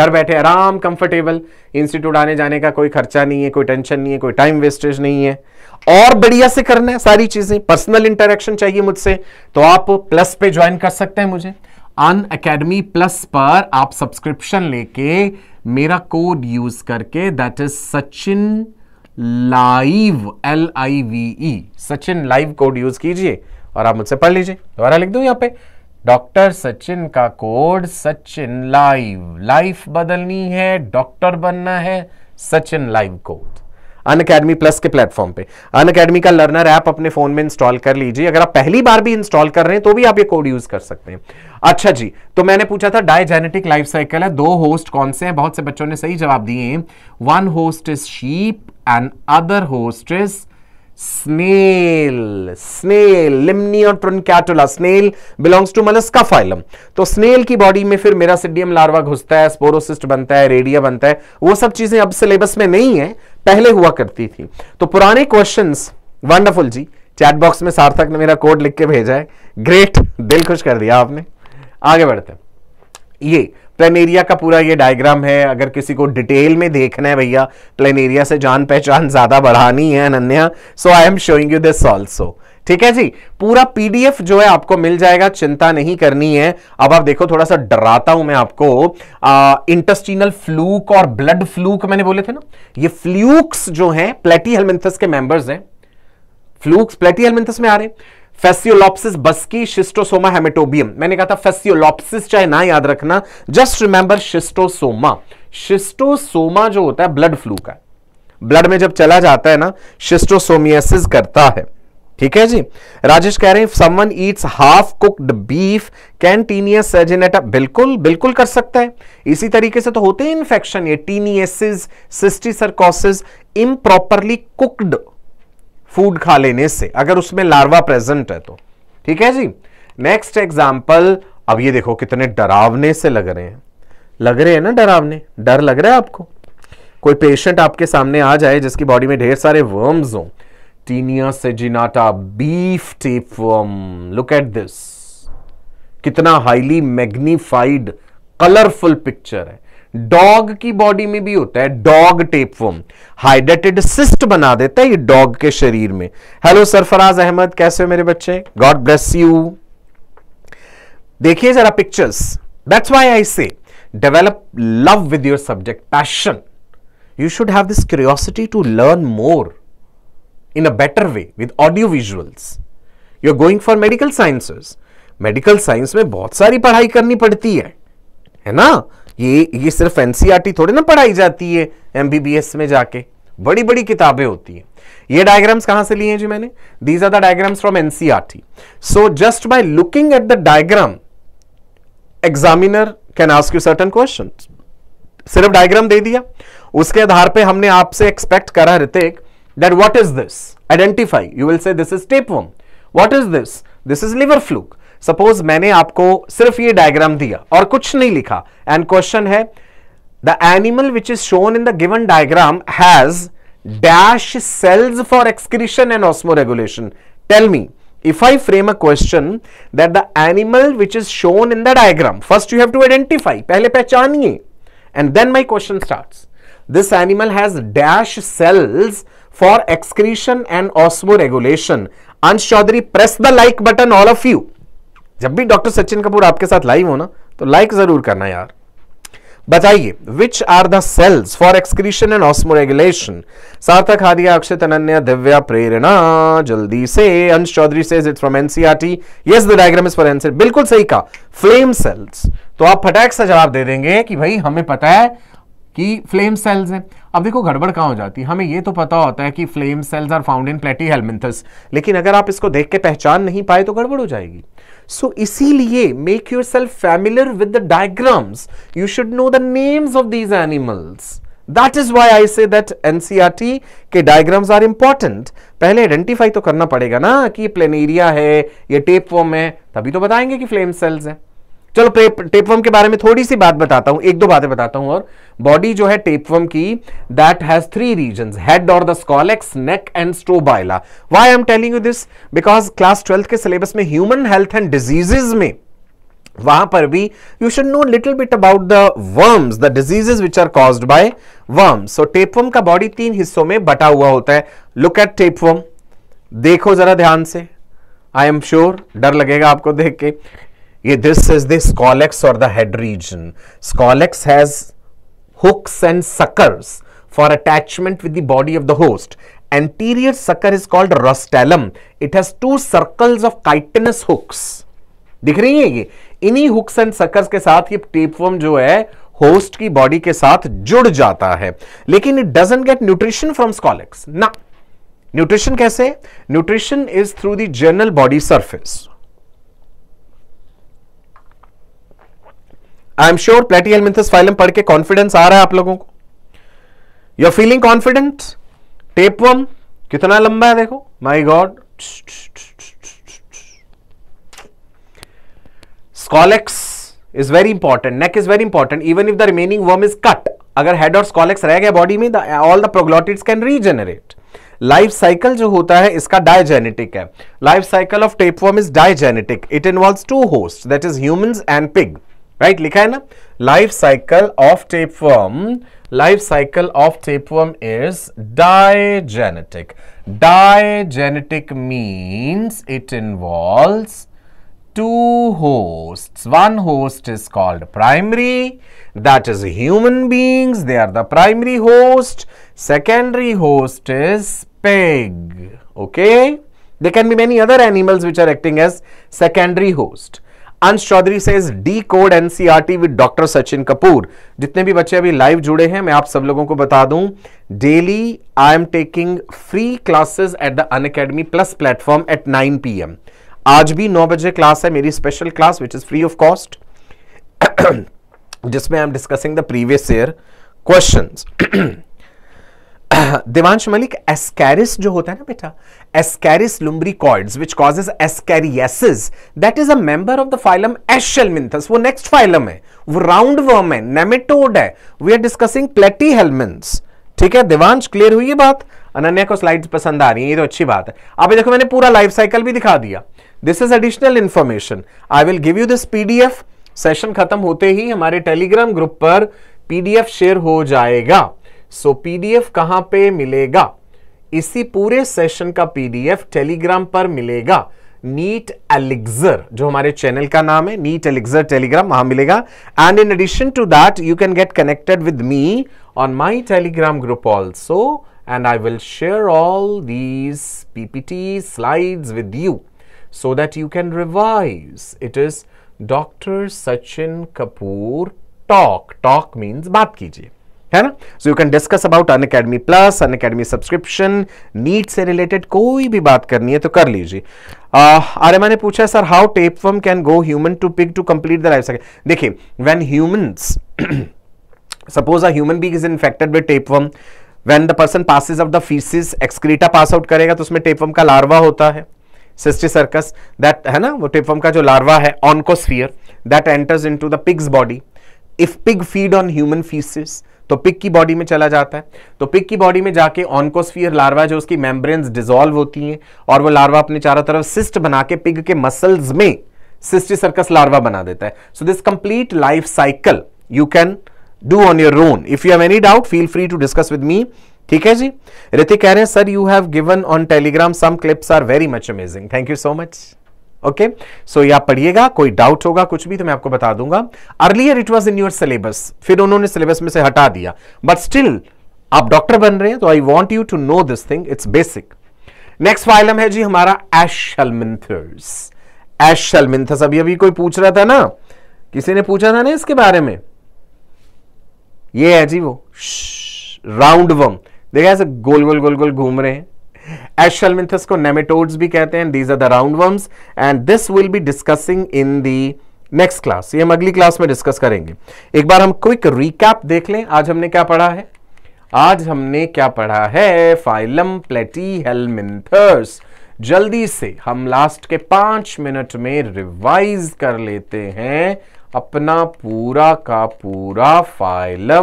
घर बैठे आराम कंफर्टेबल इंस्टीट्यूट आने जाने का कोई खर्चा नहीं है कोई टेंशन नहीं है कोई टाइम वेस्टेज नहीं है और बढ़िया से करना है सारी चीजें पर्सनल इंटरेक्शन चाहिए मुझसे तो आप प्लस पे ज्वाइन कर सकते हैं मुझे अन अकेडमी प्लस पर आप सब्सक्रिप्शन लेके मेरा कोड यूज करके that is Sachin live L I V E Sachin live code use कीजिए और आप मुझसे पढ़ लीजिए दोबारा लिख दू यहाँ पे डॉक्टर सचिन का कोड सचिन लाइव लाइफ बदलनी है डॉक्टर बनना है सचिन लाइव कोड अन अकेडमी प्लस के प्लेटफॉर्म पे अन अकेडमी का लर्नर ऐप अपने फोन में इंस्टॉल कर लीजिए अगर आप पहली बार भी इंस्टॉल कर रहे हैं तो भी आप ये कोड यूज कर सकते हैं अच्छा जी तो मैंने पूछा था डायजेनेटिक लाइफ साइकिल है दो होस्ट कौन से हैं बहुत से बच्चों ने सही जवाब दिए one host is sheep and other host is snail snail Limnaea और truncatula snail belongs to Mollusca phylum तो स्नेल की बॉडी में फिर मेरा सिडियम लार्वा घुसता है स्पोरोसिस्ट बनता है रेडिया बनता है वो सब चीजें अब सिलेबस में नहीं है पहले हुआ करती थी तो पुराने क्वेश्चंस वंडरफुल जी चैट बॉक्स में सार्थक ने मेरा कोड लिख के भेजा है ग्रेट दिल खुश कर दिया आपने आगे बढ़ते हैं ये प्लेनेरिया का पूरा ये डायग्राम है अगर किसी को डिटेल में देखना है भैया प्लेनेरिया से जान पहचान ज़्यादा बढ़ानी है Ananya so I am showing you this also ठीक है जी पूरा पीडीएफ जो है आपको मिल जाएगा चिंता नहीं करनी है अब आप देखो थोड़ा सा डराता हूं मैं आपको इंटस्टिनल इंटेस्टिनल फ्लूक और ब्लड फ्लूक मैंने बोले थे ना ये फ्लूक्स जो हैं प्लेटी हेलमिंथस के मेंबर्स हैं फ्लूक्स प्लेटी हेलमिंथस में आ रहे हैं फेसियोलॉप्सिस बस्की शिस्टोसोमा हेमेटोबियम मैंने कहा था फेसियोलॉपसिस चाहे ना याद रखना जस्ट रिमेंबर शिस्टोसोमा शिस्टोसोमा जो होता है ब्लड फ्लू का ब्लड में जब चला जाता है ना शिस्टोसोमियासिस करता है ठीक है जी राजेश कह रहे हैं someone eats half cooked beef can taeniasis बिल्कुल बिल्कुल कर सकता है इसी तरीके से तो होते हैं इन्फेक्शन ये taeniasis cysticercosis improperly cooked food खा लेने से अगर उसमें लार्वा प्रेजेंट है तो ठीक है जी नेक्स्ट एग्जाम्पल अब ये देखो कितने डरावने से लग रहे हैं लग रहे हैं ना डरावने डर लग रहा है आपको कोई पेशेंट आपके सामने आ जाए जिसकी बॉडी में ढेर सारे वर्म्स हों Tinea seginata beef tapeworm. Look at this कितना हाईली मैग्निफाइड कलरफुल पिक्चर है डॉग की बॉडी में भी होता है डॉग टेपवर्म हाइड्रेटेड सिस्ट बना देता है ये डॉग के शरीर में हेलो सरफराज अहमद कैसे हो मेरे बच्चे गॉड ब्लेस यू देखिए जरा pictures that's why I say develop love with your subject passion you should have this curiosity to learn more in a better way with audio visuals. You are going for medical sciences medical science में बहुत सारी पढ़ाई करनी पड़ती है है ना ये ये सिर्फ एनसीईआरटी e थोड़ी ना पढ़ाई जाती है एमबीबीएस में जाके बड़ी बड़ी किताबें होती हैं ये डायग्राम्स कहां से लिए हैं जी मैंने these are the diagrams from NCERT so just by looking at the diagram examiner can ask you certain question सिर्फ डायग्राम दे दिया उसके आधार पे हमने आपसे एक्सपेक्ट करा Hrithik that what is this? Identify. You will say this is tapeworm. What is this? This is liver fluke. suppose maine aapko sirf ye diagram diya aur kuch nahi likha and question hai the animal which is shown in the given diagram has dash cells for excretion and osmoregulation tell me if I frame a question that the animal which is shown in the diagram, first you have to identify, pehle pehchaniye and then my question starts. This animal has dash cells for excretion and osmoregulation. Ansh Chaudhary, press the like button, all of you. जब भी doctor Sachin Kapoor आपके साथ live हो ना तो like जरूर करना यार बताइए which are the cells for excretion and osmoregulation Sarthak Hadiya Akshay Ananya Divya प्रेरणा जल्दी से अंश चौधरी से it from NCERT yes the diagram is for NCERT बिल्कुल सही कहा फ्लेम सेल्स तो आप फटाक सा जवाब दे देंगे कि भाई हमें पता है कि फ्लेम सेल्स हैं अब देखो गड़बड़ कहाँ हो जाती है हमें ये तो पता होता है कि flame cells are found in platyhelminthes लेकिन अगर आप इसको देख के पहचान नहीं पाए तो गड़बड़ हो जाएगी सो इसीलिए make yourself familiar with the diagrams you should know the names of these animals that is why I say that NCERT के डायग्राम्स आर इंपॉर्टेंट पहले आइडेंटिफाई तो करना पड़ेगा ना कि प्लेनेरिया है ये टेप टेपवॉम है तभी तो बताएंगे कि फ्लेम सेल्स हैं चलो टेपवर्म के बारे में थोड़ी सी बात बताता हूं एक दो बातें बताता हूं और बॉडी जो है टेपवर्म की that has three region head और the scolex neck and strobila why I am telling you this because class twelfth के सिलेबस में ह्यूमन हेल्थ एंड डिजीजेज में वहां पर भी you should know little bit about the worms the diseases which are cause by worms so tapeworm का body तीन हिस्सों में बटा हुआ होता है लुक एट टेपवर्म देखो जरा ध्यान से आई एम श्योर डर लगेगा आपको देख के ये दिस इज द स्कॉलेक्स और the head region scolex has hooks and suckers for attachment with the body of the host anterior sucker is called rostellum it has two circles of chitinous hooks दिख रही है ये इन्हीं hooks and suckers के साथ ये tapeworm जो है होस्ट की बॉडी के साथ जुड़ जाता है लेकिन it doesn't get nutrition from scolex ना न्यूट्रिशन कैसे nutrition is through the general body surface I am sure platyhelminthes phylum पढ़ के कॉन्फिडेंस आ रहा है आप लोगों को you are feeling confident tapeworm कितना लंबा है देखो my god scolex is very important neck is very important even if the remaining worm is cut अगर हेड और स्कॉलेक्स रह गया बॉडी में all the proglottids can regenerate life cycle जो होता है इसका डायजेनेटिक है life cycle of tapeworm is digenetic it involve two host that is human and pig right लिखा है ना life cycle of tapeworm life cycle of tapeworm is digenetic digenetic means it involves two hosts. One host is called primary, that is human beings, they are the primary host. Secondary host is pig, okay? There can be many other animals which are acting as secondary host. Ansh Chaudhary से decode NCERT with doctor Sachin Kapoor जितने भी बच्चे अभी live जुड़े हैं मैं आप सब लोगों को बता दूं daily I am taking free classes at the on academy plus platform at 9 PM आज भी 9 बजे क्लास है मेरी special class which is free of cost जिसमें I am discussing the previous year question Divansh Malik ascaris जो होता है ना बेटा ascaris lumbricoides which causes ascariasis that is a member of the phylum aschelminthes वो नेक्स्ट फाइलम है वो राउंड वर्म है नेमेटोड है we are discussing platyhelminthes ठीक है दिवांश क्लियर हुई है बात अनन्या को स्लाइड्स पसंद आ रही है ये तो अच्छी बात है अब देखो मैंने पूरा लाइफ साइकिल भी दिखा दिया this is additional information I will give you this PDF session खत्म होते ही हमारे टेलीग्राम ग्रुप पर पीडीएफ शेयर हो जाएगा सो पीडीएफ कहां पे मिलेगा इसी पूरे सेशन का पीडीएफ टेलीग्राम पर मिलेगा नीट एलिग्जर जो हमारे चैनल का नाम है नीट एलिग्जर टेलीग्राम वहां मिलेगा and in addition to that you can get connected with me on my Telegram group also and I will share all these PPT slide with you so that you can revise it is doctor Sachin Kapoor talk talk means बात कीजिए है ना so you can discuss about on academy plus Unacademy subscription NEET से related कोई भी बात करनी है तो कर लीजिए आर्यमा ने पूछा sir how tapeworm can go human to pig to complete the life cycle देखिए when humans suppose a human being is infected with tapeworm when the person passes of the faeces excreta pass out करेगा तो उसमें tapeworm का larva होता है sixty circus that है ना वो टेपवर्म का जो लार्वा है oncosphere that enters in into the pig's body if pig feed on human faeces तो पिक की बॉडी में चला जाता है तो पिक की बॉडी में जाके ऑनकोस्फियर लार्वा जो उसकी मेम्ब्रेन्स डिजोल्व होती हैं और वो लार्वा अपने चारों तरफ सिस्ट बना के पिग के मसल्स में सिस्टी सर्कस लार्वा बना देता है so this complete life cycle you can do on your own if you have any doubt feel free to discuss with me ठीक है जी ऋतिक कह रहे हैं sir you have given on Telegram some clips are very much amazing thank you so much okay so ये पढ़िएगा कोई doubt होगा कुछ भी तो मैं आपको बता दूंगा earlier it was in your syllabus फिर उन्होंने सिलेबस में से हटा दिया बट स्टिल आप डॉक्टर बन रहे हैं तो I want you to know this thing it's basic next phylum है जी हमारा एशलमिंथर्स एशलमिंथस अभी अभी कोई पूछ रहा था ना किसी ने पूछा था ना इसके बारे में ये है जी वो राउंड वम देखा ऐसे गोल गोल गोल गोल घूम रहे हैं एशलमिथस को नेमेटोड्स भी कहते हैं these are the round worms and this will be discussing in the next class ये हम अगली क्लास में डिस्कस करेंगे एक बार हम क्विक रिकैप देख लें आज हमने क्या पढ़ा है आज हमने क्या पढ़ा है फाइलम प्लेटी हेलमिंथर्स जल्दी से हम लास्ट के पांच मिनट में रिवाइज कर लेते हैं अपना पूरा का पूरा फाइलम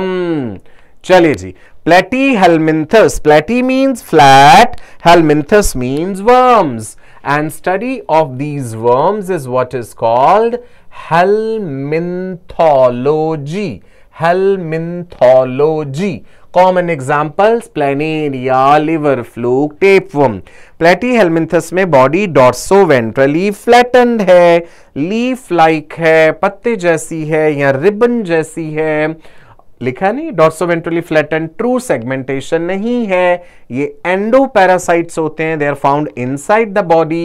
चलिए जी Platy helminthus. Platy means flat, helminthus means worms. And study of these worms is what is called helminthology. Helminthology. Common examples planaria liver fluke tapeworm प्लेटी हेलमिंथस में बॉडी डॉर्सो वेंट्रली फ्लैटेंड है leaf like है पत्ते जैसी है या ribbon जैसी है लिखा नहीं डॉर्सोवेंट्रली एंड ट्रू सेगमेंटेशन नहीं है ये एंडोपैरासाइट्स होते हैं they are found inside the body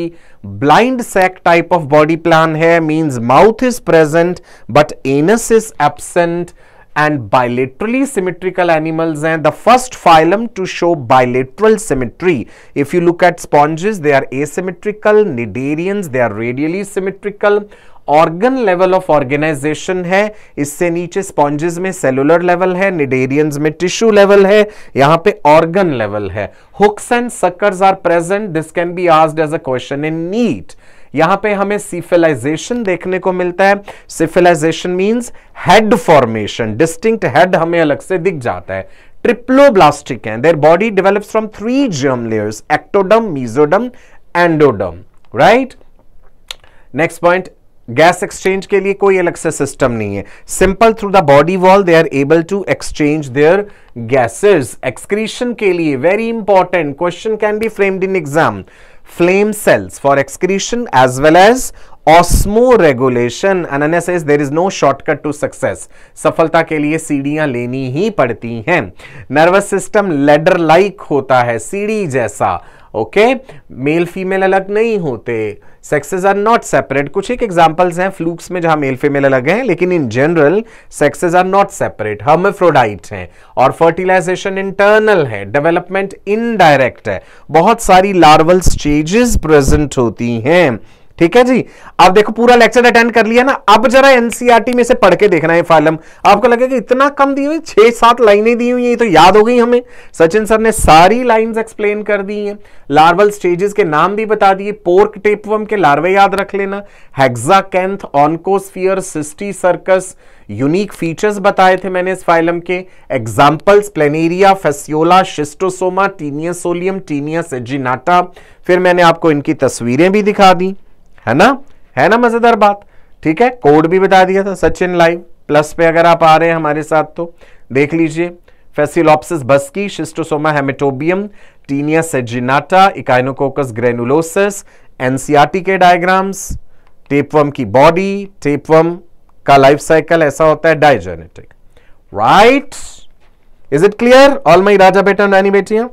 blind sac type of body plan है means mouth is present but anus is absent and bilaterally symmetrical animals हैं the first phylum to show bilateral symmetry if you look at sponges they are asymmetrical cnidarians they are radially symmetrical organ level of organisation है इससे नीचे sponges में cellular level है cnidarians में tissue level है यहां पे ऑर्गन लेवल है hooks and suckers are present this can be asked as a question in NEET यहां पे हमें सिफिलाइजेशन देखने को मिलता है cephalisation means head formation distinct head हमें अलग से दिख जाता है ट्रिप्लोब्लास्टिक है their body develops from three germ layers ectoderm mesoderm endoderm right next point gas exchange के लिए कोई अलग से सिस्टम नहीं है simple through the body wall they are able to exchange their gases excretion के लिए very important question can be framed in exam cells for excretion as well as as regulation Ananya says there is no shortcut to success सफलता के लिए सीढ़ियां लेनी ही पड़ती हैं nervous system ladder like होता है सीढ़ी जैसा ओके मेल फीमेल अलग नहीं होते सेक्सेस आर नॉट सेपरेट कुछ एक एग्जांपल्स हैं फ्लूक्स में जहां मेल फीमेल अलग हैं लेकिन in general sexes are not separate hermaphrodite हैं और फर्टिलाइजेशन इंटरनल है डेवलपमेंट इनडायरेक्ट है बहुत सारी लार्वल स्टेजेस प्रेजेंट होती हैं ठीक है जी अब देखो पूरा लेक्चर अटेंड कर लिया ना अब जरा एनसीईआरटी e में से पढ़ के देखना है फाइलम आपको लगेगा इतना कम दिए हुए छह सात लाइनें दी हुई हैं तो याद हो गई हमें सचिन सर ने सारी लाइंस एक्सप्लेन कर दी हैं लार्वल स्टेजेस के नाम भी बता दिए पोर्क टेपवम के लार्वे याद रख लेना hexacanth oncosphere cysticercus unique features बताए थे मैंने इस फाइलम के examples planaria fasciola schistosoma taenia solium taenia saginata फिर मैंने आपको इनकी तस्वीरें भी दिखा दी है ना है ना मजेदार बात ठीक है कोड भी बता दिया था सचिन लाइव प्लस पे अगर आप आ रहे हैं हमारे साथ तो देख लीजिए fasciolopsis buski schistosoma haematobium taenia saginata echinococcus granulosus NCERT के डायग्राम्स टेपवम की बॉडी टेपवम का लाइफ साइकिल ऐसा होता है digenetic right is it clear all my राजा बेटा नानी बेटियां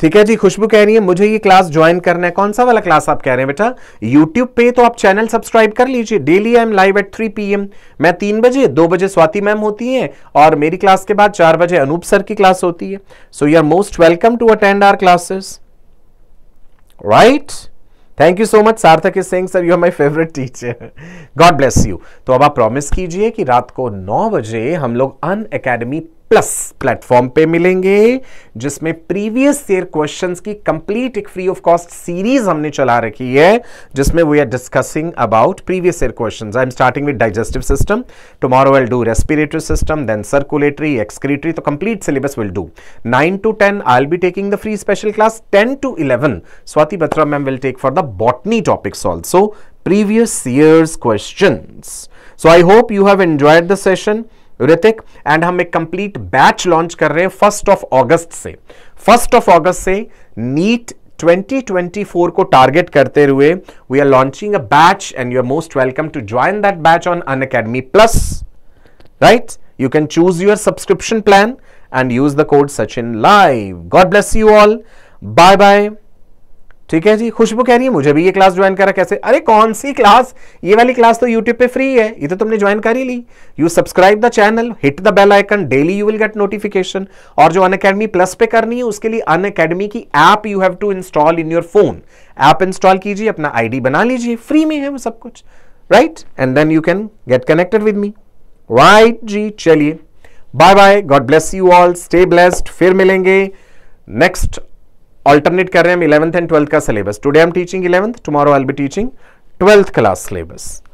ठीक है जी खुशबू कह रही है मुझे ये क्लास ज्वाइन करना है कौन सा वाला क्लास आप कह रहे हैं बेटा यूट्यूब पे तो आप चैनल सब्सक्राइब कर लीजिए daily I am live at three P मैं तीन बजे दो बजे स्वाति मैम होती हैं और मेरी क्लास के बाद चार बजे अनूप सर की क्लास होती है so you are most welcome to attend our classes right thank you so much Sarthak Singh sir you are my favourite teacher god bless you तो अब आप प्रॉमिस कीजिए कि रात को नौ बजे हम लोग अन अकेडमी प्लस प्लेटफॉर्म पे मिलेंगे जिसमें प्रीवियस ईयर क्वेश्चंस की कंप्लीट एक फ्री ऑफ कॉस्ट सीरीज हमने चला रखी है जिसमें we are discussing about previous year questions I am starting with digestive system tomorrow will do respiratory system then circulatory excretory तो complete syllabus will do nine to ten I'll be taking the free special class ten to eleven Swati Batra ma'am will take for the botany topics also previous year question so I hope you have enjoyed the session Ritik and हम एक complete batch launch कर रहे हैं first of अगस्त से first of अगस्त से NEET 2024 को target करते हुए we are launching a batch and you are most welcome to join that batch on on academy plus right you can choose your subscription plan and use the code Sachin live god bless you all bye bye ठीक है जी खुशबू कह रही है मुझे भी ये class join करा कैसे अरे कौन सी क्लास ये वाली क्लास तो यूट्यूब पे फ्री है ये तो तुमने ज्वाइन कर ही ली you subscribe the channel hit the bell icon daily you will get notification और जो अन अकेडमी प्लस पे करनी है उसके लिए अन अकेडमी की app you have to install in your phone app install कीजिए अपना आई बना लीजिए फ्री में है वो सब कुछ right and then you can get connected with me right जी चलिए bye bye God bless you all stay blessed फिर मिलेंगे नेक्स्ट ऑल्टरनेट कर रहे हैं हम इलेवंथ एंड ट्वेल्थ का syllabus today I am teaching eleventh tomorrow I be teaching twelfth class syllabus